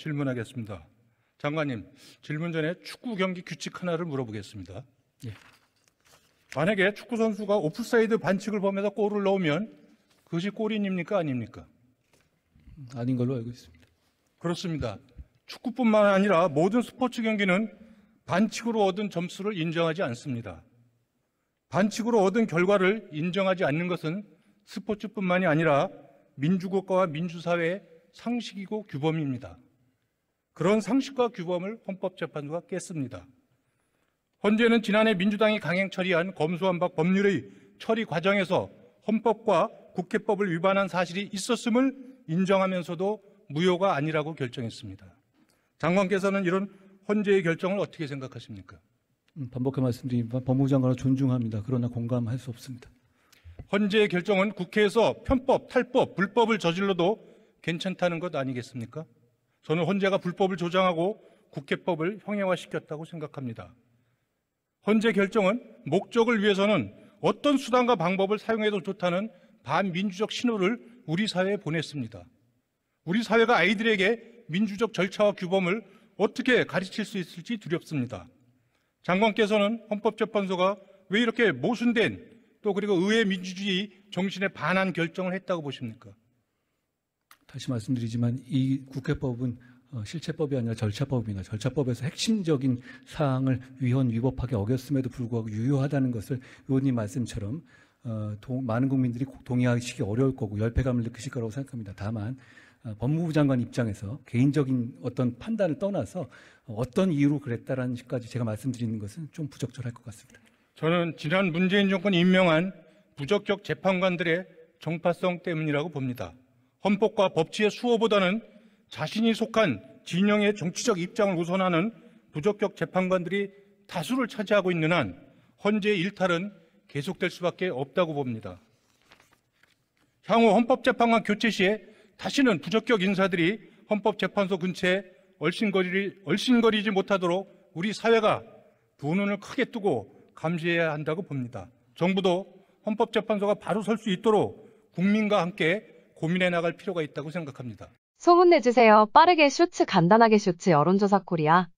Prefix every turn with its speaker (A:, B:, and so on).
A: 질문하겠습니다. 장관님, 질문 전에 축구 경기 규칙 하나를 물어보겠습니다. 예. 만약에 축구 선수가 오프사이드 반칙을 범해서 골을 넣으면 그것이 골인입니까 아닙니까? 아닌 걸로 알고 있습니다. 그렇습니다. 축구뿐만 아니라 모든 스포츠 경기는 반칙으로 얻은 점수를 인정하지 않습니다. 반칙으로 얻은 결과를 인정하지 않는 것은 스포츠뿐만이 아니라 민주국가와 민주사회의 상식이고 규범입니다. 그런 상식과 규범을 헌법재판소가 깼습니다. 헌재는 지난해 민주당이 강행 처리한 검수완박 법률의 처리 과정에서 헌법과 국회법을 위반한 사실이 있었음을 인정하면서도 무효가 아니라고 결정했습니다. 장관께서는 이런 헌재의 결정을 어떻게 생각하십니까?
B: 음, 반복해 말씀드리지 법무부 장관을 존중합니다. 그러나 공감할 수 없습니다.
A: 헌재의 결정은 국회에서 편법, 탈법, 불법을 저질러도 괜찮다는 것 아니겠습니까? 저는 헌재가 불법을 조장하고 국회법을 형해화시켰다고 생각합니다. 헌재 결정은 목적을 위해서는 어떤 수단과 방법을 사용해도 좋다는 반민주적 신호를 우리 사회에 보냈습니다. 우리 사회가 아이들에게 민주적 절차와 규범을 어떻게 가르칠 수 있을지 두렵습니다. 장관께서는 헌법재판소가 왜 이렇게 모순된 또 그리고 의회 민주주의 정신에 반한 결정을 했다고 보십니까?
B: 다시 말씀드리지만 이 국회법은 어, 실체법이 아니라 절차법입니다. 절차법에서 핵심적인 사항을 위헌 위법하게 어겼음에도 불구하고 유효하다는 것을 의원님 말씀처럼 어, 동, 많은 국민들이 동의하시기 어려울 거고 열패감을 느끼실 거라고 생각합니다. 다만 어, 법무부 장관 입장에서 개인적인 어떤 판단을 떠나서 어떤 이유로 그랬다라는 것까지 제가 말씀드리는 것은 좀 부적절할 것 같습니다.
A: 저는 지난 문재인 정권 임명한 부적격 재판관들의 정파성 때문이라고 봅니다. 헌법과 법치의 수호보다는 자신이 속한 진영의 정치적 입장을 우선하는 부적격 재판관들이 다수를 차지하고 있는 한 헌재의 일탈은 계속될 수밖에 없다고 봅니다. 향후 헌법재판관 교체 시에 다시는 부적격 인사들이 헌법재판소 근처에 얼씬거리, 얼씬거리지 못하도록 우리 사회가 두 눈을 크게 뜨고 감시해야 한다고 봅니다. 정부도 헌법재판소가 바로 설 수 있도록 국민과 함께 고민해 나갈 필요가 있다고 생각합니다.
B: 소문내주세요. 빠르게 쇼츠 간단하게 쇼츠 여론조사 코리아.